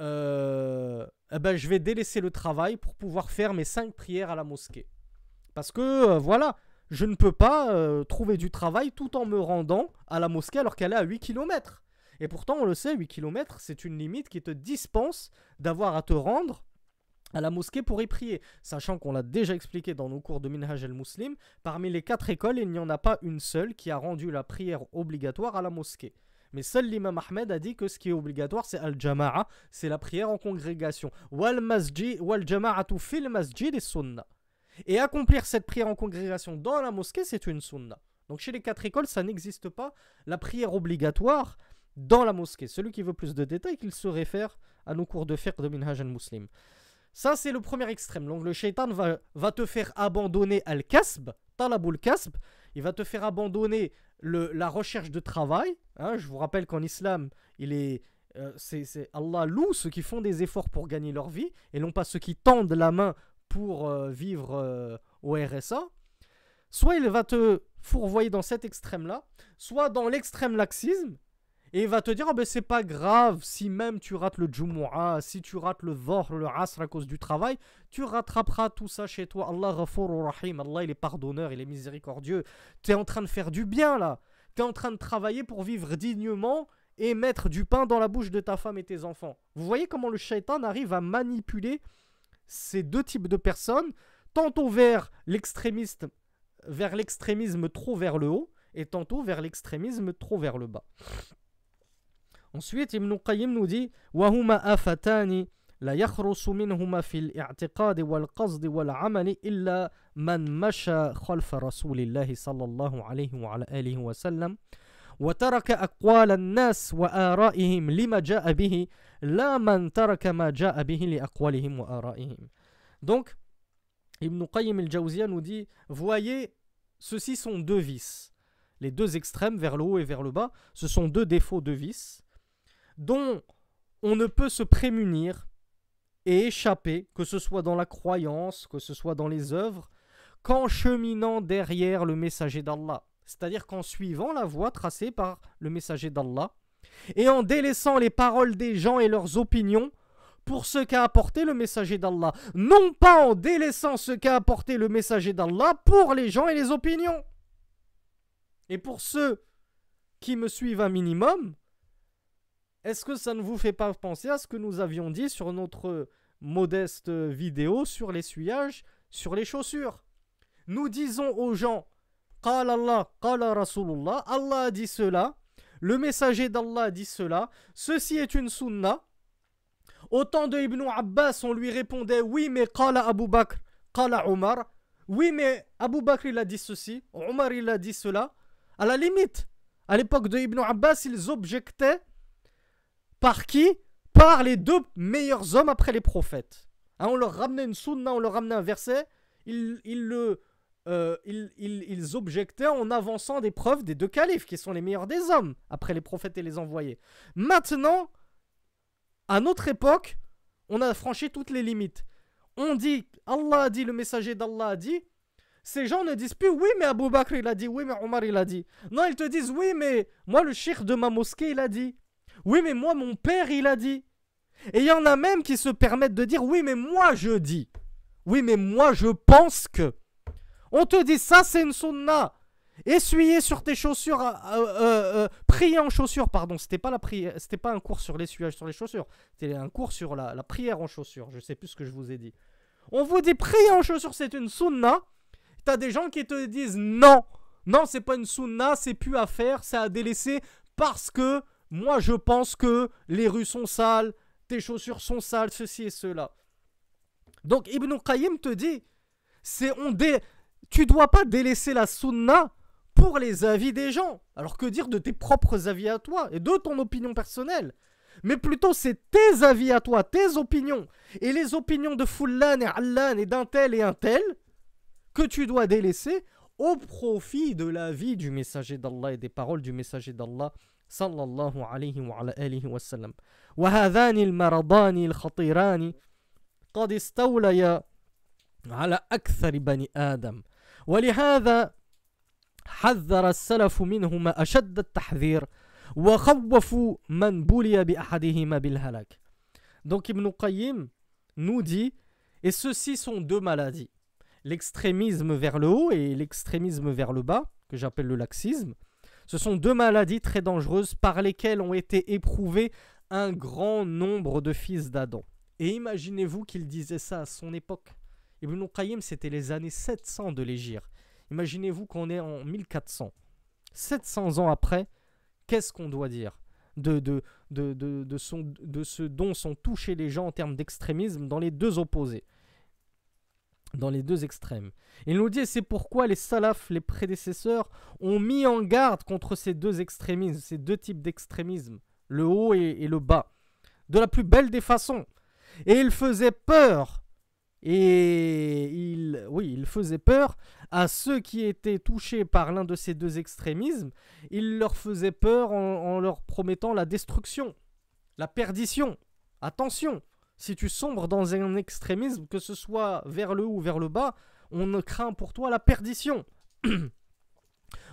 Euh, eh ben, je vais délaisser le travail pour pouvoir faire mes 5 prières à la mosquée. Parce que, euh, voilà, je ne peux pas trouver du travail tout en me rendant à la mosquée alors qu'elle est à 8 km. Et pourtant, on le sait, 8 km, c'est une limite qui te dispense d'avoir à te rendre à la mosquée pour y prier, sachant qu'on l'a déjà expliqué dans nos cours de Minhaj el-Muslim, parmi les quatre écoles, il n'y en a pas une seule qui a rendu la prière obligatoire à la mosquée. Mais seul l'imam Ahmed a dit que ce qui est obligatoire, c'est al-jama'a, c'est la prière en congrégation. Wal masjid, wal jama'atu fil masjid et sunnah. Et accomplir cette prière en congrégation dans la mosquée, c'est une sunna. Donc chez les quatre écoles, ça n'existe pas la prière obligatoire dans la mosquée. Celui qui veut plus de détails, qu'il se réfère à nos cours de fiqh de Minhaj al-Muslim. Ça, c'est le premier extrême. Donc le shaitan va, te faire abandonner al-kasb, boule kasb. Il va te faire abandonner le, la recherche de travail. Hein. je vous rappelle qu'en islam, il est, euh, c'est, Allah loue ceux qui font des efforts pour gagner leur vie et non pas ceux qui tendent la main pour euh, vivre euh, au RSA. Soit il va te fourvoyer dans cet extrême-là, soit dans l'extrême laxisme, et il va te dire, oh ben c'est pas grave, si même tu rates le Jumu'ah, si tu rates le Vor, le Asr à cause du travail, tu rattraperas tout ça chez toi. Allah Rahim, il est pardonneur, il est miséricordieux. Tu es en train de faire du bien là. Tu es en train de travailler pour vivre dignement et mettre du pain dans la bouche de ta femme et tes enfants. Vous voyez comment le shaitan arrive à manipuler ces deux types de personnes, tantôt vers vers l'extrémisme trop vers le haut, et tantôt vers l'extrémisme trop vers le bas. Ensuite, Ibn Qayyim nous dit وَهُمَا أَفَتَانِ لا يخرص منهما في الاعتقاد والقصد والعمل إلا من مشى خلف رسول الله صلى الله عليه وعلى آله وسلم وترك أقوال الناس وآرائهم لما جاء به لا من ترك ما جاء به لأقوالهم وآرائهم Donc, Ibn Qayyim al-Jawziya nous dit Voyez, ceci sont deux vices. Les deux extrêmes, vers le haut et vers le bas, ce sont deux défauts de vices. dont on ne peut se prémunir et échapper, que ce soit dans la croyance, que ce soit dans les œuvres, qu'en cheminant derrière le messager d'Allah. C'est-à-dire qu'en suivant la voie tracée par le messager d'Allah, et en délaissant les paroles des gens et leurs opinions pour ce qu'a apporté le messager d'Allah. Non pas en délaissant ce qu'a apporté le messager d'Allah pour les gens et les opinions. Et pour ceux qui me suivent un minimum, est-ce que ça ne vous fait pas penser à ce que nous avions dit sur notre modeste vidéo sur l'essuyage, sur les chaussures Nous disons aux gens, Qala Allah, Qala Rasulullah, Allah a dit cela, le messager d'Allah a dit cela, ceci est une sunna. Au temps de Ibn Abbas, on lui répondait, oui mais Qala Abu Bakr, Qala Omar, oui mais Abu Bakr il a dit ceci, Omar il a dit cela. À la limite, à l'époque de Ibn Abbas, ils objectaient par qui Par les deux meilleurs hommes après les prophètes. Hein, on leur ramenait une sunna, on leur ramenait un verset, ils, le, euh, ils, objectaient en avançant des preuves des deux califes, qui sont les meilleurs des hommes, après les prophètes et les envoyés. Maintenant, à notre époque, on a franchi toutes les limites. On dit, Allah a dit, le messager d'Allah a dit, ces gens ne disent plus oui mais Abu Bakr il a dit, oui mais Omar il a dit. Non, ils te disent oui mais moi le cheikh de ma mosquée il a dit. Oui, mais moi, mon père, il a dit. Et il y en a même qui se permettent de dire Oui, mais moi, je dis. Oui, mais moi, je pense que. On te dit ça, c'est une sunna. Essuyer sur tes chaussures, euh, euh, euh, prier en chaussures, pardon. C'était pas la c'était pas un cours sur l'essuyage sur les chaussures. C'était un cours sur la, prière en chaussures. Je sais plus ce que je vous ai dit. On vous dit prier en chaussures, c'est une sunna. T'as des gens qui te disent non, non, c'est pas une sunna, c'est plus à faire, c'est à délaisser parce que moi je pense que les rues sont sales, tes chaussures sont sales, ceci et cela. Donc Ibn Qayyim te dit, c'est on tu dois pas délaisser la sunna pour les avis des gens. Alors que dire de tes propres avis à toi et de ton opinion personnelle mais plutôt c'est tes avis à toi, tes opinions, et les opinions de Fullan et Allan et d'un tel et un tel, que tu dois délaisser au profit de la vie du messager d'Allah et des paroles du messager d'Allah صلى الله عليه وعلى آله وسلم وهذان المرضان الخطيران قد استوليا على أكثر بني آدم ولهذا حذر السلف منهما أشد التحذير وخوفوا من بلي بأحدهما بالهلاك دونك ابن قيم نودي Et ceux-ci sont deux maladies, l'extrémisme vers le haut et l'extrémisme vers le bas, que j'appelle le laxisme, Ce sont deux maladies très dangereuses par lesquelles ont été éprouvés un grand nombre de fils d'Adam. Et imaginez-vous qu'il disait ça à son époque. Ibn Qayyim, c'était les années 700 de l'Égypte. Imaginez-vous qu'on est en 1400. 700 ans après, qu'est-ce qu'on doit dire de, de, de ce dont sont touchés les gens en termes d'extrémisme dans les deux opposés dans les deux extrêmes. Il nous dit, c'est pourquoi les salafs, les prédécesseurs, ont mis en garde contre ces deux extrémismes, ces deux types d'extrémisme, le haut et, le bas, de la plus belle des façons. Et ils faisaient peur, et ils, oui, ils faisaient peur à ceux qui étaient touchés par l'un de ces deux extrémismes, ils leur faisaient peur en leur promettant la destruction, la perdition. Attention, si tu sombres dans un extrémisme, que ce soit vers le haut ou vers le bas, on ne craint pour toi la perdition.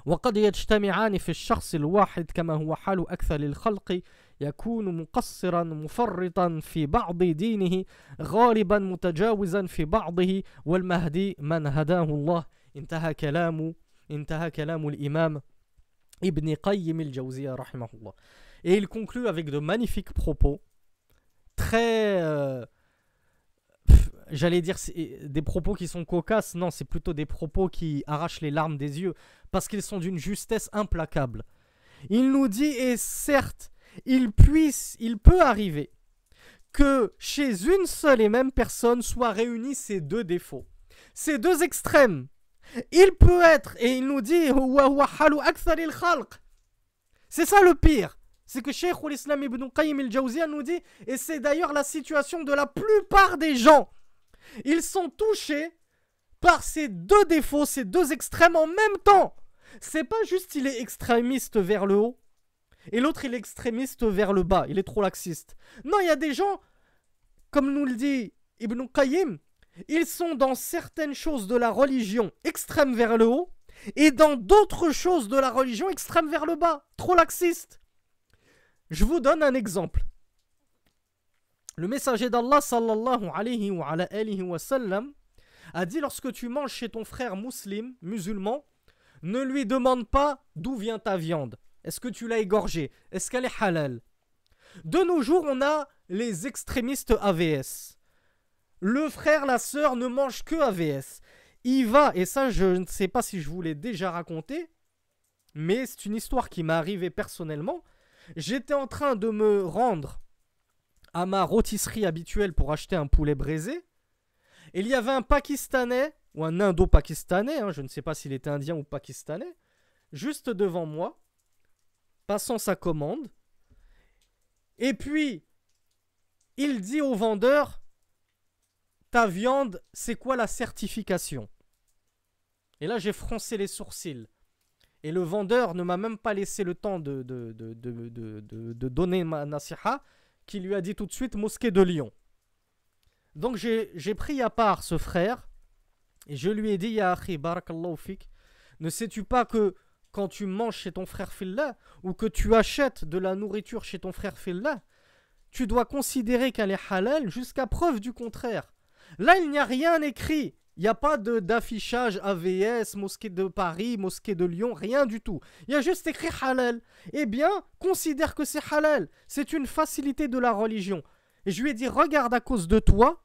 وقد يجتمعان في الشخص الواحد كما هو حال أكثر الخلق يكون مقصرا مفرطا في بعض دينه غالبا متجاوزا في بعضه والمهدي من هداه الله انتهى كلام انتهى كلام الإمام ابن قيم الجوزية رحمه الله Et il conclut avec de magnifiques propos très. Euh, j'allais dire des propos qui sont cocasses. Non, c'est plutôt des propos qui arrachent les larmes des yeux parce qu'ils sont d'une justesse implacable. Il nous dit, et certes, il, puisse, il peut arriver que chez une seule et même personne soient réunis ces deux défauts, ces deux extrêmes. Il peut être, et il nous dit, c'est ça le pire. C'est que Cheikh l'Islam ibn Qayyim al-Jawziya nous dit, et c'est d'ailleurs la situation de la plupart des gens, ils sont touchés par ces deux défauts, ces deux extrêmes en même temps. C'est pas juste il est extrémiste vers le haut et l'autre il est extrémiste vers le bas, il est trop laxiste. Non, il y a des gens, comme nous le dit Ibn Qayyim, ils sont dans certaines choses de la religion extrêmes vers le haut et dans d'autres choses de la religion extrêmes vers le bas, trop laxistes. Je vous donne un exemple. Le messager d'Allah sallallahu alayhi wa, sallam, a dit lorsque tu manges chez ton frère musulman, musulman, ne lui demande pas d'où vient ta viande. Est-ce que tu l'as égorgée Est-ce qu'elle est halal De nos jours, on a les extrémistes AVS. Le frère, la sœur ne mange que AVS. Il va, et ça je ne sais pas si je vous l'ai déjà raconté, mais c'est une histoire qui m'est arrivée personnellement. J'étais en train de me rendre à ma rôtisserie habituelle pour acheter un poulet braisé. Et il y avait un Pakistanais, ou un Indo-Pakistanais, hein, je ne sais pas s'il était indien ou pakistanais, juste devant moi, passant sa commande. Et puis, il dit au vendeur, ta viande, c'est quoi la certification Et là, j'ai froncé les sourcils. Et le vendeur ne m'a même pas laissé le temps de, de, donner ma nasiha, qui lui a dit tout de suite mosquée de Lyon. Donc j'ai pris à part ce frère, et je lui ai dit, Ya Akhi, barakallahu ne sais-tu pas que quand tu manges chez ton frère Fillah, ou que tu achètes de la nourriture chez ton frère Fillah, tu dois considérer qu'elle est halal jusqu'à preuve du contraire. Là, il n'y a rien écrit. Il n'y a pas d'affichage AVS, mosquée de Paris, mosquée de Lyon, rien du tout. Il y a juste écrit halal. Eh bien, considère que c'est halal. C'est une facilité de la religion. Et je lui ai dit, regarde à cause de toi,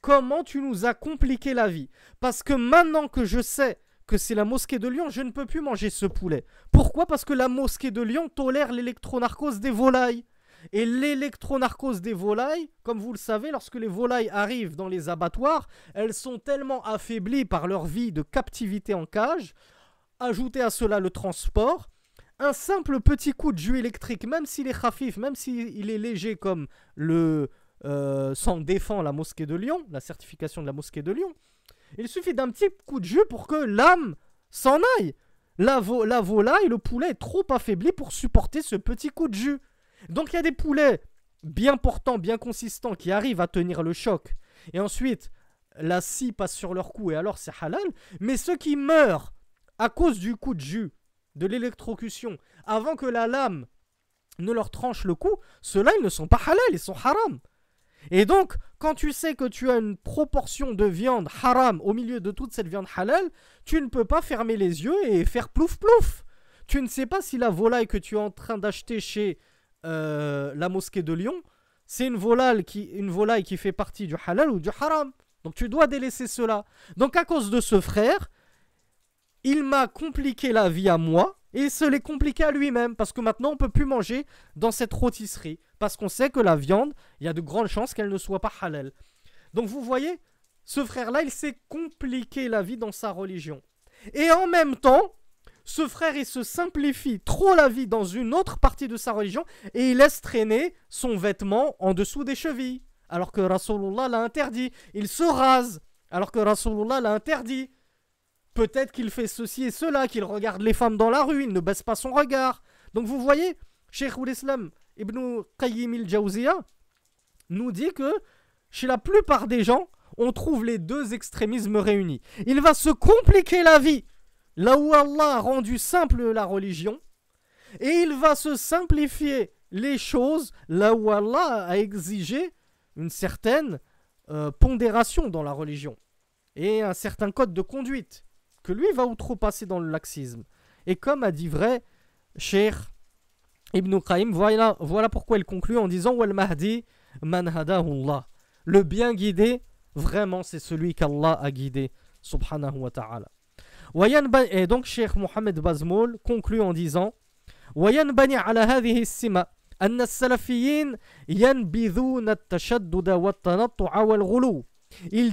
comment tu nous as compliqué la vie. Parce que maintenant que je sais que c'est la mosquée de Lyon, je ne peux plus manger ce poulet. Pourquoi Parce que la mosquée de Lyon tolère l'électronarcose des volailles. Et l'électronarcose des volailles, comme vous le savez, lorsque les volailles arrivent dans les abattoirs, elles sont tellement affaiblies par leur vie de captivité en cage. Ajoutez à cela le transport. Un simple petit coup de jus électrique, même s'il est rafif, même s'il est léger comme le euh, s'en défend la mosquée de Lyon, la certification de la mosquée de Lyon, il suffit d'un petit coup de jus pour que l'âme s'en aille. La, la volaille, le poulet est trop affaibli pour supporter ce petit coup de jus. Donc il y a des poulets bien portants, bien consistants, qui arrivent à tenir le choc. Et ensuite, la scie passe sur leur cou et alors c'est halal. Mais ceux qui meurent à cause du coup de jus, de l'électrocution, avant que la lame ne leur tranche le cou, ceux-là, ils ne sont pas halal, ils sont haram. Et donc, quand tu sais que tu as une proportion de viande haram au milieu de toute cette viande halal, tu ne peux pas fermer les yeux et faire plouf plouf. Tu ne sais pas si la volaille que tu es en train d'acheter chez euh, la mosquée de Lyon, c'est une, volaille qui, une volaille qui fait partie du halal ou du haram. Donc tu dois délaisser cela. Donc à cause de ce frère, il m'a compliqué la vie à moi et il se l'est compliqué à lui-même parce que maintenant on peut plus manger dans cette rôtisserie parce qu'on sait que la viande, il y a de grandes chances qu'elle ne soit pas halal. Donc vous voyez, ce frère-là, il s'est compliqué la vie dans sa religion. Et en même temps, ce frère il se simplifie trop la vie dans une autre partie de sa religion et il laisse traîner son vêtement en dessous des chevilles. Alors que Rasulullah l'a interdit. Il se rase. Alors que Rasulullah l'a interdit. Peut-être qu'il fait ceci et cela, qu'il regarde les femmes dans la rue, il ne baisse pas son regard. Donc vous voyez, Cheikh Islam Ibn Qayyim al-Jawziya nous dit que chez la plupart des gens, on trouve les deux extrémismes réunis. Il va se compliquer la vie là où Allah a rendu simple la religion, et il va se simplifier les choses là où Allah a exigé une certaine euh, pondération dans la religion et un certain code de conduite que lui va outrepasser dans le laxisme. Et comme a dit vrai Cheikh Ibn Qayyim, voilà, voilà pourquoi il conclut en disant Wal Mahdi man Le bien guidé, vraiment c'est celui qu'Allah a guidé, subhanahu wa ta'ala. Et donc, Cheikh Mohamed Bazmoul conclut en disant Il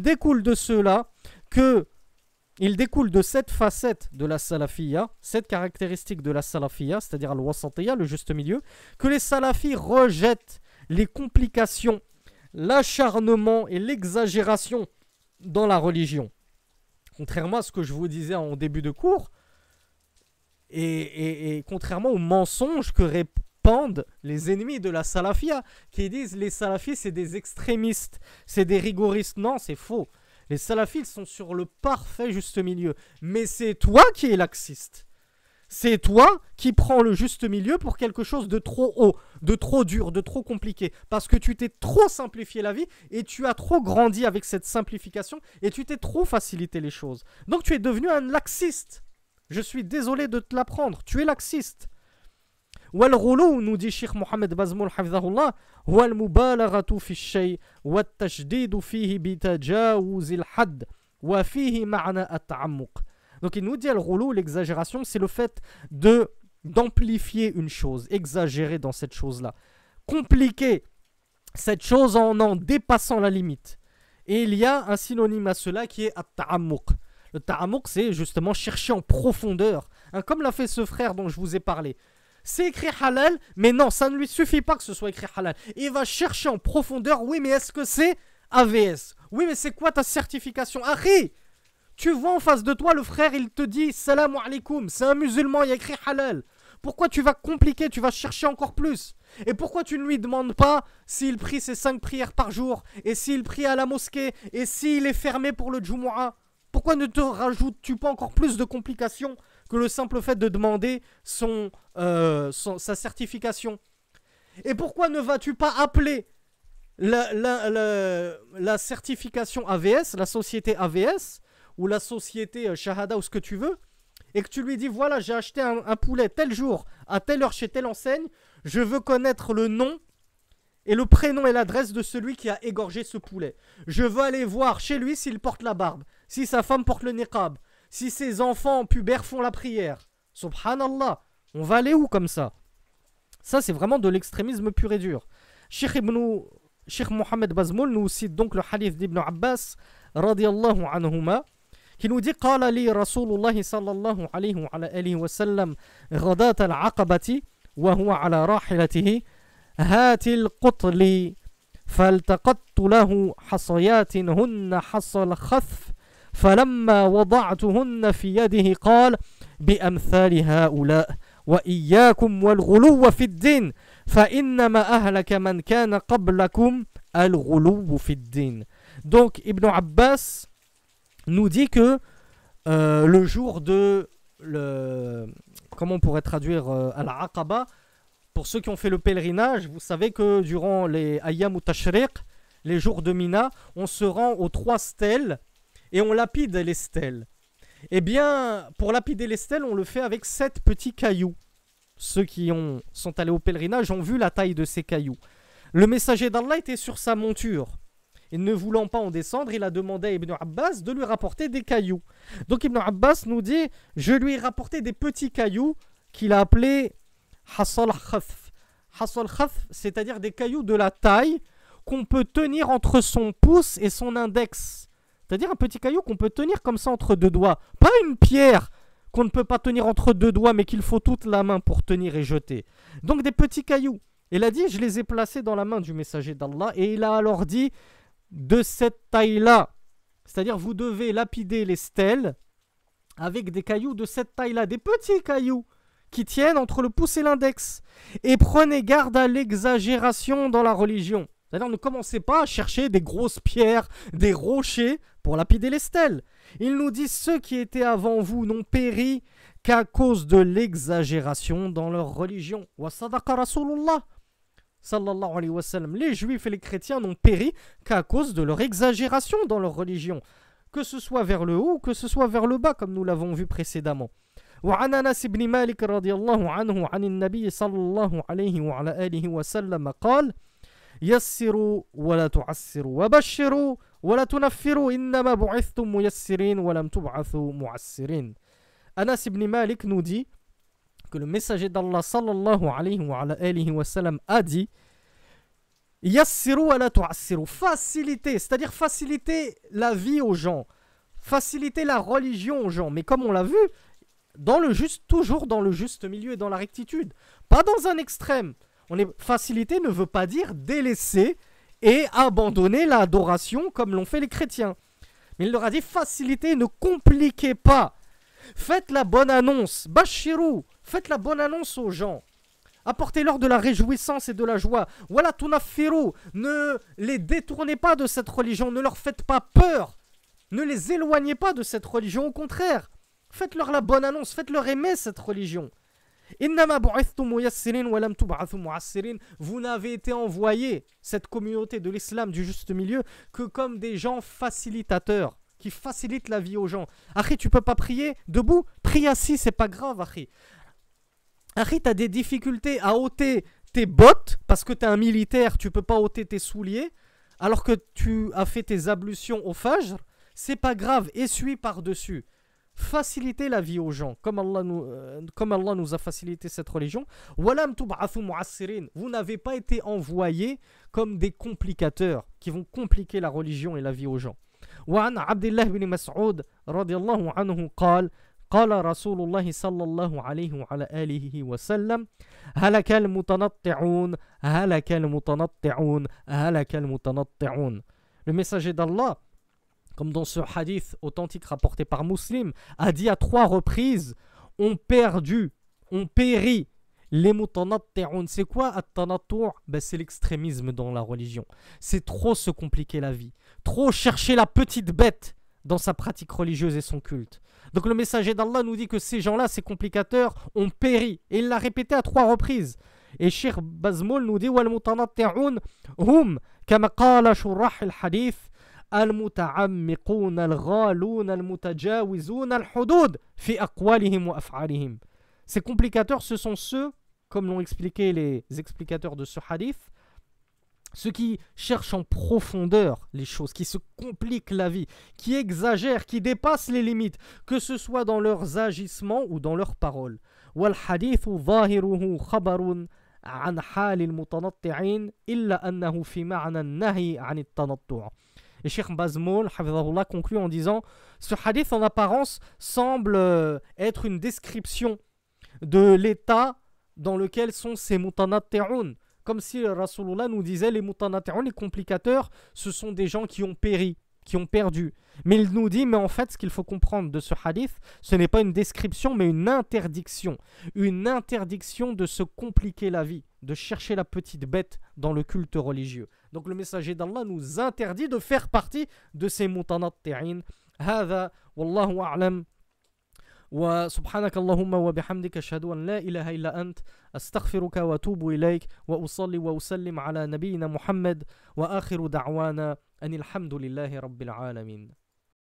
découle de cela que il découle de cette facette de la salafia, cette caractéristique de la salafia, c'est-à-dire al le juste milieu, que les salafis rejettent les complications, l'acharnement et l'exagération dans la religion. Contrairement à ce que je vous disais en début de cours, et, contrairement aux mensonges que répandent les ennemis de la salafia, qui disent les salafis c'est des extrémistes, c'est des rigoristes. Non, c'est faux. Les salafis sont sur le parfait juste milieu. Mais c'est toi qui es laxiste. C'est toi qui prends le juste milieu pour quelque chose de trop haut, de trop dur, de trop compliqué. Parce que tu t'es trop simplifié la vie et tu as trop grandi avec cette simplification et tu t'es trop facilité les choses. Donc tu es devenu un laxiste. Je suis désolé de te l'apprendre. Tu es laxiste. Donc il nous dit, le rouleau, l'exagération, c'est le fait de d'amplifier une chose, exagérer dans cette chose-là, compliquer cette chose en en dépassant la limite. Et il y a un synonyme à cela qui est at taamouk Le Ta'amouk, c'est justement chercher en profondeur, hein, comme l'a fait ce frère dont je vous ai parlé. C'est écrit halal, mais non, ça ne lui suffit pas que ce soit écrit halal. Il va chercher en profondeur, oui, mais est-ce que c'est AVS Oui, mais c'est quoi ta certification Harry tu vois en face de toi le frère, il te dit Salam alaikum, c'est un musulman, il y a écrit halal. Pourquoi tu vas compliquer, tu vas chercher encore plus Et pourquoi tu ne lui demandes pas s'il prie ses cinq prières par jour, et s'il prie à la mosquée, et s'il est fermé pour le Jumu'ah Pourquoi ne te rajoutes-tu pas encore plus de complications que le simple fait de demander son, euh, sa certification Et pourquoi ne vas-tu pas appeler la, la certification AVS, la société AVS, ou la société euh, Shahada ou ce que tu veux, et que tu lui dis voilà, j'ai acheté un, poulet tel jour, à telle heure chez telle enseigne, je veux connaître le nom et le prénom et l'adresse de celui qui a égorgé ce poulet. Je veux aller voir chez lui s'il porte la barbe, si sa femme porte le niqab, si ses enfants pubères font la prière. Subhanallah, on va aller où comme ça Ça, c'est vraiment de l'extrémisme pur et dur. Cheikh Ibn Mohamed Bazmoul nous cite donc le hadith d'Ibn Abbas, radiallahu anhumah, Qui nous dit قال لي رسول الله صلى الله عليه وعلى آله وسلم غداة العقبة وهو على راحلته هات القطل فالتقطت له حصيات هن حصى الخف فلما وضعتهن في يده قال بأمثال هؤلاء وإياكم والغلو في الدين فإنما أهلك من كان قبلكم الغلو في الدين دونك ابن عباس nous dit que euh, le jour de le comment on pourrait traduire à euh, al aqaba pour ceux qui ont fait le pèlerinage, vous savez que durant les ayam ou tashriq, les jours de Mina, on se rend aux trois stèles et on lapide les stèles. Eh bien, pour lapider les stèles, on le fait avec sept petits cailloux. Ceux qui ont, sont allés au pèlerinage ont vu la taille de ces cailloux. Le messager d'Allah était sur sa monture. Et ne voulant pas en descendre, il a demandé à Ibn Abbas de lui rapporter des cailloux. Donc Ibn Abbas nous dit Je lui ai rapporté des petits cailloux qu'il a appelés Hassal Khaf. Hassal Khaf, c'est-à-dire des cailloux de la taille qu'on peut tenir entre son pouce et son index. C'est-à-dire un petit caillou qu'on peut tenir comme ça entre deux doigts. Pas une pierre qu'on ne peut pas tenir entre deux doigts, mais qu'il faut toute la main pour tenir et jeter. Donc des petits cailloux. Il a dit, je les ai placés dans la main du messager d'Allah. Et il a alors dit, de cette taille-là. C'est-à-dire vous devez lapider les stèles avec des cailloux de cette taille-là, des petits cailloux qui tiennent entre le pouce et l'index. Et prenez garde à l'exagération dans la religion. C'est-à-dire ne commencez pas à chercher des grosses pierres, des rochers pour lapider les stèles. ils nous disent ceux qui étaient avant vous n'ont péri qu'à cause de l'exagération dans leur religion. Wa sadaqa Rasulullah sallallahu alayhi wa sallam. Les juifs et les chrétiens n'ont péri qu'à cause de leur exagération dans leur religion, que ce soit vers le haut ou que ce soit vers le bas, comme nous l'avons vu précédemment. وعن انس بن مالك رضي الله عنه عن النبي صلى الله عليه وعلى اله وسلم قال: يسروا ولا تعسروا وبشروا ولا تنفروا انما بعثتم ميسرين ولم تبعثوا معسرين. Anas ibn Malik nous dit que le messager d'Allah sallallahu alayhi wa, sallam a dit Yassiru ala tu'assiru. Faciliter, c'est-à-dire faciliter la vie aux gens, faciliter la religion aux gens. Mais comme on l'a vu, dans le juste, toujours dans le juste milieu et dans la rectitude, pas dans un extrême. On est facilité ne veut pas dire délaisser et abandonner l'adoration comme l'ont fait les chrétiens. Mais il leur a dit faciliter, ne compliquez pas Faites la bonne annonce. Bashirou, faites la bonne annonce aux gens. Apportez-leur de la réjouissance et de la joie. Voilà Tunafirou. Ne les détournez pas de cette religion. Ne leur faites pas peur. Ne les éloignez pas de cette religion. Au contraire, faites-leur la bonne annonce. Faites-leur aimer cette religion. Vous n'avez été envoyé, cette communauté de l'islam du juste milieu, que comme des gens facilitateurs qui facilite la vie aux gens. Ahri, tu peux pas prier debout Prie assis, c'est pas grave, Ahri. tu as des difficultés à ôter tes bottes parce que tu es un militaire, tu peux pas ôter tes souliers, alors que tu as fait tes ablutions au Fajr. C'est pas grave, essuie par-dessus. Faciliter la vie aux gens, comme Allah nous, euh, comme Allah nous a facilité cette religion. Vous n'avez pas été envoyés comme des complicateurs qui vont compliquer la religion et la vie aux gens. وعن عبد الله بن مسعود رضي الله عنه قال قال رسول الله صلى الله عليه وعلى آله وسلم هلك المتنطعون هلك المتنطعون هلك المتنطعون Le messager d'Allah, comme dans ce hadith authentique rapporté par Muslim, a dit à trois reprises, ont perdu, ont péri Les mutanatti'un, c'est quoi at ben, C'est l'extrémisme dans la religion. C'est trop se compliquer la vie, trop chercher la petite bête dans sa pratique religieuse et son culte. Donc le messager d'Allah nous dit que ces gens-là, ces complicateurs, ont péri. Et il l'a répété à trois reprises. Et Sheikh Bazmoul nous dit hum, ces complicateurs, ce sont ceux, comme l'ont expliqué les explicateurs de ce hadith, ceux qui cherchent en profondeur les choses, qui se compliquent la vie, qui exagèrent, qui dépassent les limites, que ce soit dans leurs agissements ou dans leurs paroles. Et Sheikh Bazmoul conclut en disant Ce hadith en apparence semble euh, être une description de l'état dans lequel sont ces mutanatte'un. Comme si Rasulullah nous disait les mutanatte'un, les complicateurs, ce sont des gens qui ont péri, qui ont perdu. Mais il nous dit, mais en fait, ce qu'il faut comprendre de ce hadith, ce n'est pas une description, mais une interdiction. Une interdiction de se compliquer la vie, de chercher la petite bête dans le culte religieux. Donc le messager d'Allah nous interdit de faire partie de ces mutanatte'in. هذا وسبحانك اللهم وبحمدك أشهد أن لا إله إلا أنت أستغفرك وأتوب إليك وأصلي وأسلم على نبينا محمد وآخر دعوانا أن الحمد لله رب العالمين